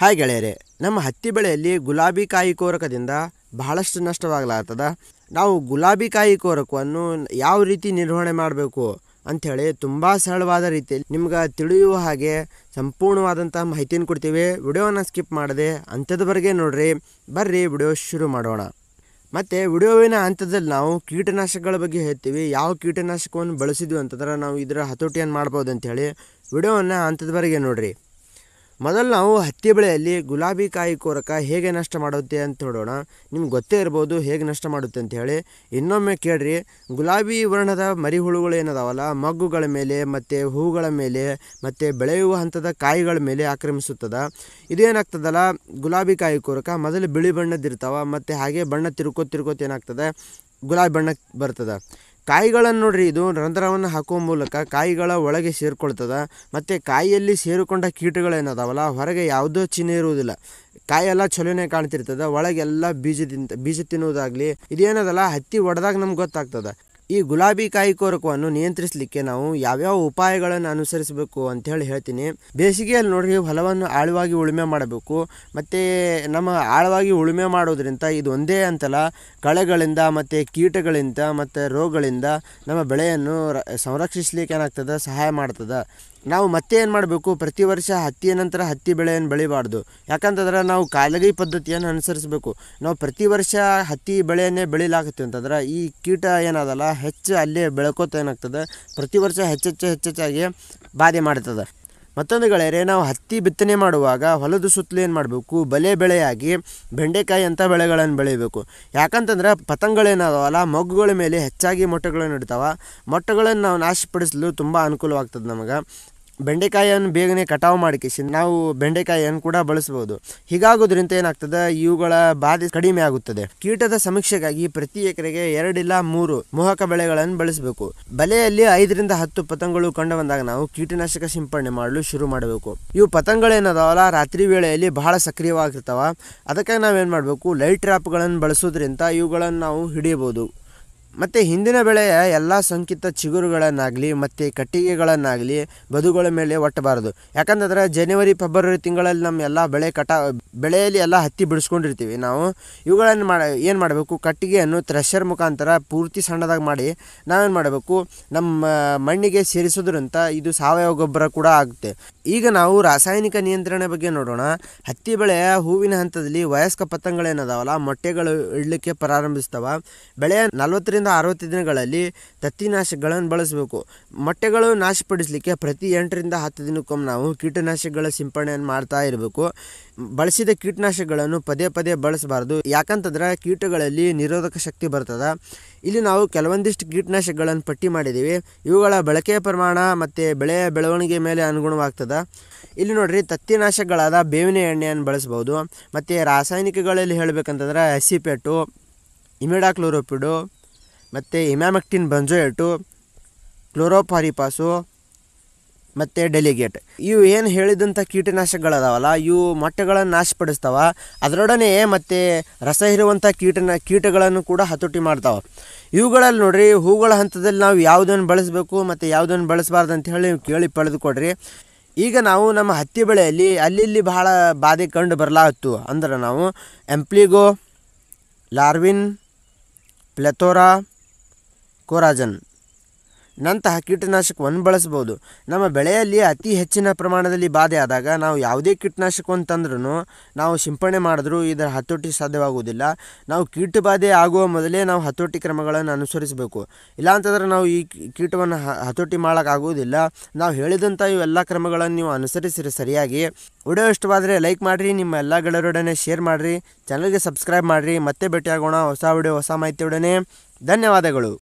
hi ಗೆಳೆಯರೆ ನಮ್ಮ ಹತ್ತಿ ಬೆಳೆಯಲ್ಲಿ ಗುಲಾಬಿ ಕಾಯಿ ಕೋರಕದಿಂದ ಬಹಳಷ್ಟು ನಷ್ಟವಾಗಲಾಗ್ತದ ನಾವು ಗುಲಾಬಿ ಕಾಯಿ ಕೋರಕವನ್ನು ಯಾವ ರೀತಿ ನಿರ್ವಹಣೆ ಮಾಡಬೇಕು ಅಂಥೇಳಿ ತುಂಬ ಸರಳವಾದ ರೀತಿಯಲ್ಲಿ ನಿಮ್ಗೆ ತಿಳಿಯುವ ಹಾಗೆ ಸಂಪೂರ್ಣವಾದಂಥ ಮಾಹಿತಿಯನ್ನು ಕೊಡ್ತೀವಿ ವಿಡಿಯೋನ ಸ್ಕಿಪ್ ಮಾಡದೆ ಅಂಥದವರೆಗೆ ನೋಡ್ರಿ ಬರ್ರಿ ವಿಡಿಯೋ ಶುರು ಮಾಡೋಣ ಮತ್ತು ವಿಡಿಯೋವಿನ ಹಂತದಲ್ಲಿ ನಾವು ಕೀಟನಾಶಕಗಳ ಬಗ್ಗೆ ಹೇಳ್ತೀವಿ ಯಾವ ಕೀಟನಾಶಕವನ್ನು ಬಳಸಿದ್ವಿ ಅಂತಂದ್ರೆ ನಾವು ಇದರ ಹತೋಟಿಯನ್ನು ಮಾಡ್ಬೋದು ಅಂಥೇಳಿ ವಿಡಿಯೋವನ್ನು ಹಂತದವರೆಗೆ ನೋಡ್ರಿ ಮೊದಲು ನಾವು ಹತ್ತಿ ಬೆಳೆಯಲ್ಲಿ ಗುಲಾಬಿ ಕಾಯಿ ಕೊರಕ ಹೇಗೆ ನಷ್ಟ ಮಾಡುತ್ತೆ ಅಂತ ನೋಡೋಣ ನಿಮ್ಗೆ ಗೊತ್ತೇ ಇರ್ಬೋದು ಹೇಗೆ ನಷ್ಟ ಮಾಡುತ್ತೆ ಅಂತ ಹೇಳಿ ಇನ್ನೊಮ್ಮೆ ಕೇಳ್ರಿ ಗುಲಾಬಿ ವರ್ಣದ ಮರಿಹುಳುಗಳು ಏನದಾವಲ್ಲ ಮಗ್ಗುಗಳ ಮೇಲೆ ಮತ್ತು ಹೂಗಳ ಮೇಲೆ ಮತ್ತು ಬೆಳೆಯುವ ಹಂತದ ಕಾಯಿಗಳ ಮೇಲೆ ಆಕ್ರಮಿಸುತ್ತದೆ ಇದೇನಾಗ್ತದಲ್ಲ ಗುಲಾಬಿ ಕಾಯಿ ಕೋರಕ ಮೊದಲು ಬಿಳಿ ಬಣ್ಣದಿರ್ತಾವೆ ಮತ್ತು ಹಾಗೆ ಬಣ್ಣ ತಿರ್ಕೋ ತಿರ್ಕೋತ ಏನಾಗ್ತದೆ ಗುಲಾಬಿ ಬಣ್ಣಕ್ಕೆ ಬರ್ತದೆ ಕಾಯಿಗಳನ್ನು ನೋಡ್ರಿ ಇದು ರಂಧ್ರವನ್ನು ಹಾಕುವ ಮೂಲಕ ಕಾಯಿಗಳ ಒಳಗೆ ಸೇರಿಕೊಳ್ತದ ಮತ್ತು ಕಾಯಿಯಲ್ಲಿ ಸೇರಿಕೊಂಡ ಕೀಟಗಳೇನದಾವಲ್ಲ ಹೊರಗೆ ಯಾವುದೋ ಚಿಹ್ನೆ ಇರುವುದಿಲ್ಲ ಕಾಯೆಲ್ಲ ಚಲೋನೇ ಕಾಣ್ತಿರ್ತದೆ ಒಳಗೆಲ್ಲ ಬೀಜದಿಂದ ಬೀಜ ತಿನ್ನುವುದಾಗಲಿ ಇದೇನದಲ್ಲ ಹತ್ತಿ ಒಡೆದಾಗ ನಮ್ಗೆ ಗೊತ್ತಾಗ್ತದೆ ಈ ಗುಲಾಬಿ ಕಾಯಿ ಕೊರಕವನ್ನು ನಿಯಂತ್ರಿಸಲಿಕ್ಕೆ ನಾವು ಯಾವ್ಯಾವ ಉಪಾಯಗಳನ್ನು ಅನುಸರಿಸಬೇಕು ಅಂತ ಹೇಳಿ ಹೇಳ್ತೀನಿ ಬೇಸಿಗೆಯಲ್ಲಿ ನೋಡಿ ಹೊಲವನ್ನು ಆಳವಾಗಿ ಉಳುಮೆ ಮಾಡಬೇಕು ಮತ್ತು ನಮ್ಮ ಆಳವಾಗಿ ಉಳುಮೆ ಮಾಡೋದ್ರಿಂದ ಇದು ಒಂದೇ ಅಂತಲ್ಲ ಕಳೆಗಳಿಂದ ಮತ್ತು ಕೀಟಗಳಿಂದ ಮತ್ತು ರೋಗಗಳಿಂದ ನಮ್ಮ ಬೆಳೆಯನ್ನು ಸಂರಕ್ಷಿಸಲಿಕ್ಕೆ ಏನಾಗ್ತದೆ ಸಹಾಯ ಮಾಡ್ತದೆ ನಾವು ಮತ್ತೆ ಏನು ಮಾಡಬೇಕು ಪ್ರತಿ ವರ್ಷ ಹತ್ತಿಯ ನಂತರ ಹತ್ತಿ ಬೆಳೆಯನ್ನು ಬೆಳಿಬಾರ್ದು ಯಾಕಂತಂದ್ರೆ ನಾವು ಕಾಲಗೈ ಪದ್ಧತಿಯನ್ನು ಅನುಸರಿಸಬೇಕು ನಾವು ಪ್ರತಿ ವರ್ಷ ಹತ್ತಿ ಬೆಳೆಯನ್ನೇ ಬೆಳಿಲಾಕತ್ತೀವಿ ಅಂತಂದ್ರೆ ಈ ಕೀಟ ಏನದಲ್ಲ ಹೆಚ್ಚು ಅಲ್ಲೇ ಬೆಳಕೋತ ಏನಾಗ್ತದೆ ಪ್ರತಿ ವರ್ಷ ಹೆಚ್ಚೆಚ್ಚು ಹೆಚ್ಚೆಚ್ಚಾಗಿ ಬಾಧೆ ಮಾಡ್ತದೆ ಮತ್ತೊಂದು ಗೆಳೆಯರೆ ನಾವು ಹತ್ತಿ ಬಿತ್ತನೆ ಮಾಡುವಾಗ ಹೊಲದ ಸುತ್ತಲೂ ಏನು ಮಾಡಬೇಕು ಬಲೆ ಬೆಳೆಯಾಗಿ ಬೆಂಡೆಕಾಯಿ ಅಂಥ ಬೆಳೆಗಳನ್ನು ಬೆಳಿಬೇಕು ಯಾಕಂತಂದ್ರೆ ಪತಂಗಗಳೇನಾದವಲ್ಲ ಮೊಗ್ಗುಗಳ ಮೇಲೆ ಹೆಚ್ಚಾಗಿ ಮೊಟ್ಟೆಗಳನ್ನು ಇಡ್ತಾವೆ ಮೊಟ್ಟೆಗಳನ್ನು ನಾವು ನಾಶಪಡಿಸಲು ತುಂಬ ಅನುಕೂಲವಾಗ್ತದೆ ನಮಗೆ ಬೆಂಡೆಕಾಯಿಯನ್ನು ಬೇಗನೆ ಕಟಾವು ಮಾಡಿಕಿಸಿ ನಾವು ಬೆಂಡೆಕಾಯಿಯನ್ನು ಕೂಡ ಬಳಸಬಹುದು ಹೀಗಾಗೋದ್ರಿಂದ ಏನಾಗ್ತದೆ ಇವುಗಳ ಬಾಧೆ ಕಡಿಮೆ ಆಗುತ್ತದೆ ಕೀಟದ ಸಮೀಕ್ಷೆಗಾಗಿ ಪ್ರತಿ ಎಕರೆಗೆ ಎರಡಿಲ್ಲ ಮೂರು ಮೋಹಕ ಬೆಳೆಗಳನ್ನು ಬಳಸಬೇಕು ಬಲೆಯಲ್ಲಿ ಐದರಿಂದ ಹತ್ತು ಪತಂಗಗಳು ಕಂಡು ಬಂದಾಗ ನಾವು ಕೀಟನಾಶಕ ಸಿಂಪಡಣೆ ಮಾಡಲು ಶುರು ಮಾಡಬೇಕು ಇವು ಪತಂಗಗಳೇನದಾವಲ್ಲ ರಾತ್ರಿ ವೇಳೆಯಲ್ಲಿ ಬಹಳ ಸಕ್ರಿಯವಾಗಿರ್ತಾವ ಅದಕ್ಕೆ ನಾವೇನು ಮಾಡಬೇಕು ಲೈಟ್ ಟ್ರಾಪ್ಗಳನ್ನು ಬಳಸೋದ್ರಿಂದ ಇವುಗಳನ್ನು ನಾವು ಹಿಡಿಯಬಹುದು ಮತ್ತು ಹಿಂದಿನ ಬೆಳೆಯ ಎಲ್ಲ ಸಂಕಿತ ಚಿಗುರುಗಳನ್ನಾಗಲಿ ಮತ್ತು ಕಟ್ಟಿಗೆಗಳನ್ನಾಗಲಿ ಬದುಗಳ ಮೇಲೆ ಒಟ್ಟಬಾರದು ಯಾಕಂತಂದ್ರೆ ಜನವರಿ ಫೆಬ್ರವರಿ ತಿಂಗಳಲ್ಲಿ ನಮ್ಮ ಎಲ್ಲ ಬೆಳೆ ಕಟ ಬೆಳೆಯಲ್ಲಿ ಎಲ್ಲ ಹತ್ತಿ ಬಿಡಿಸ್ಕೊಂಡಿರ್ತೀವಿ ನಾವು ಇವುಗಳನ್ನು ಮಾಡಿ ಏನು ಮಾಡಬೇಕು ಕಟ್ಟಿಗೆಯನ್ನು ಥ್ರೆಷರ್ ಮುಖಾಂತರ ಪೂರ್ತಿ ಸಣ್ಣದಾಗಿ ಮಾಡಿ ನಾವೇನು ಮಾಡಬೇಕು ನಮ್ಮ ಮಣ್ಣಿಗೆ ಸೇರಿಸೋದ್ರಂತ ಇದು ಸಾವಯವ ಗೊಬ್ಬರ ಕೂಡ ಆಗುತ್ತೆ ಈಗ ನಾವು ರಾಸಾಯನಿಕ ನಿಯಂತ್ರಣ ಬಗ್ಗೆ ನೋಡೋಣ ಹತ್ತಿ ಬೆಳೆಯ ಹೂವಿನ ಹಂತದಲ್ಲಿ ವಯಸ್ಕ ಪತಂಗಗಳೇನದಾವಲ್ಲ ಮೊಟ್ಟೆಗಳು ಇಡಲಿಕ್ಕೆ ಪ್ರಾರಂಭಿಸ್ತವೆ ಬೆಳೆಯ ನಲವತ್ತರಿಂದ ಐವತ್ತರಿಂದ ಅರವತ್ತು ದಿನಗಳಲ್ಲಿ ತತ್ತಿನಾಶಕಗಳನ್ನು ಬಳಸಬೇಕು ಮೊಟ್ಟೆಗಳು ನಾಶಪಡಿಸಲಿಕ್ಕೆ ಪ್ರತಿ ಎಂಟರಿಂದ ಹತ್ತು ದಿನಕ್ಕೊಮ್ಮೆ ನಾವು ಕೀಟನಾಶಕಗಳ ಸಿಂಪಡಣೆಯನ್ನು ಮಾಡ್ತಾ ಇರಬೇಕು ಬಳಸಿದ ಕೀಟನಾಶಕಗಳನ್ನು ಪದೇ ಪದೇ ಬಳಸಬಾರ್ದು ಯಾಕಂತಂದ್ರೆ ಕೀಟಗಳಲ್ಲಿ ನಿರೋಧಕ ಶಕ್ತಿ ಬರ್ತದೆ ಇಲ್ಲಿ ನಾವು ಕೆಲವೊಂದಿಷ್ಟು ಕೀಟನಾಶಕಗಳನ್ನು ಪಟ್ಟಿ ಮಾಡಿದ್ದೀವಿ ಇವುಗಳ ಬಳಕೆ ಪ್ರಮಾಣ ಮತ್ತು ಬೆಳೆಯ ಬೆಳವಣಿಗೆ ಮೇಲೆ ಅನುಗುಣವಾಗ್ತದೆ ಇಲ್ಲಿ ನೋಡಿರಿ ತತ್ತಿನಾಶಕಗಳಾದ ಬೇವಿನ ಎಣ್ಣೆಯನ್ನು ಬಳಸ್ಬೋದು ಮತ್ತು ರಾಸಾಯನಿಕಗಳಲ್ಲಿ ಹೇಳಬೇಕಂತಂದ್ರೆ ಹಸಿಪೆಟ್ಟು ಇಮಿಡಾಕ್ಲೋರೋಪಿಡು ಮತ್ತು ಇಮ್ಯಾಮಕ್ಟಿನ್ ಬಂಜೋಯೇಟು ಕ್ಲೋರೋಪಾರಿಪಾಸು ಮತ್ತು ಡೆಲಿಗೇಟ್ ಇವು ಏನು ಹೇಳಿದಂಥ ಕೀಟನಾಶಕಗಳದಾವಲ್ಲ ಇವು ಮೊಟ್ಟೆಗಳನ್ನು ನಾಶಪಡಿಸ್ತಾವ ಅದರೊಡನೆ ಮತ್ತು ರಸ ಇರುವಂಥ ಕೀಟನ ಕೀಟಗಳನ್ನು ಕೂಡ ಹತೋಟಿ ಮಾಡ್ತಾವೆ ಇವುಗಳಲ್ಲಿ ನೋಡಿರಿ ಹೂಗಳ ಹಂತದಲ್ಲಿ ನಾವು ಯಾವುದನ್ನು ಬಳಸಬೇಕು ಮತ್ತು ಯಾವುದನ್ನು ಬಳಸಬಾರ್ದು ಅಂತ ಹೇಳಿ ನೀವು ಕೇಳಿ ಪಡೆದುಕೊಡ್ರಿ ಈಗ ನಾವು ನಮ್ಮ ಹತ್ತಿ ಬೆಳೆಯಲ್ಲಿ ಅಲ್ಲಿ ಬಹಳ ಬಾಧೆ ಕಂಡು ಬರಲಾಗುತ್ತು ಅಂದ್ರೆ ನಾವು ಎಂಪ್ಲಿಗೋ ಲಾರ್ವಿನ್ ಪ್ಲೆಥೋರಾ ಕೋರಾಜನ್ ನಂತಹ ಕೀಟನಾಶಕವನ್ನು ಬಳಸ್ಬೋದು ನಮ್ಮ ಬೆಳೆಯಲ್ಲಿ ಅತಿ ಹೆಚ್ಚಿನ ಪ್ರಮಾಣದಲ್ಲಿ ಬಾಧೆ ಆದಾಗ ನಾವು ಯಾವುದೇ ಕೀಟನಾಶಕವನ್ನು ತಂದ್ರೂ ನಾವು ಸಿಂಪಡಣೆ ಮಾಡಿದ್ರೂ ಇದರ ಹತೋಟಿ ಸಾಧ್ಯವಾಗುವುದಿಲ್ಲ ನಾವು ಕೀಟ ಬಾಧೆ ಆಗುವ ಮೊದಲೇ ನಾವು ಹತೋಟಿ ಕ್ರಮಗಳನ್ನು ಅನುಸರಿಸಬೇಕು ಇಲ್ಲಾಂತಂದ್ರೆ ನಾವು ಈ ಕೀಟವನ್ನು ಹತೋಟಿ ಮಾಡೋಕ್ಕಾಗುವುದಿಲ್ಲ ನಾವು ಹೇಳಿದಂಥ ಇವೆಲ್ಲ ಕ್ರಮಗಳನ್ನು ನೀವು ಅನುಸರಿಸಿರಿ ಸರಿಯಾಗಿ ವಿಡಿಯೋ ಇಷ್ಟವಾದರೆ ಲೈಕ್ ಮಾಡಿರಿ ನಿಮ್ಮ ಎಲ್ಲ ಗೆಳೆಯರೊಡನೆ ಶೇರ್ ಮಾಡಿರಿ ಚಾನಲ್ಗೆ ಸಬ್ಸ್ಕ್ರೈಬ್ ಮಾಡಿರಿ ಮತ್ತೆ ಭೇಟಿಯಾಗೋಣ ಹೊಸ ವಿಡಿಯೋ ಹೊಸ ಮಾಹಿತಿಯೊಡನೆ ಧನ್ಯವಾದಗಳು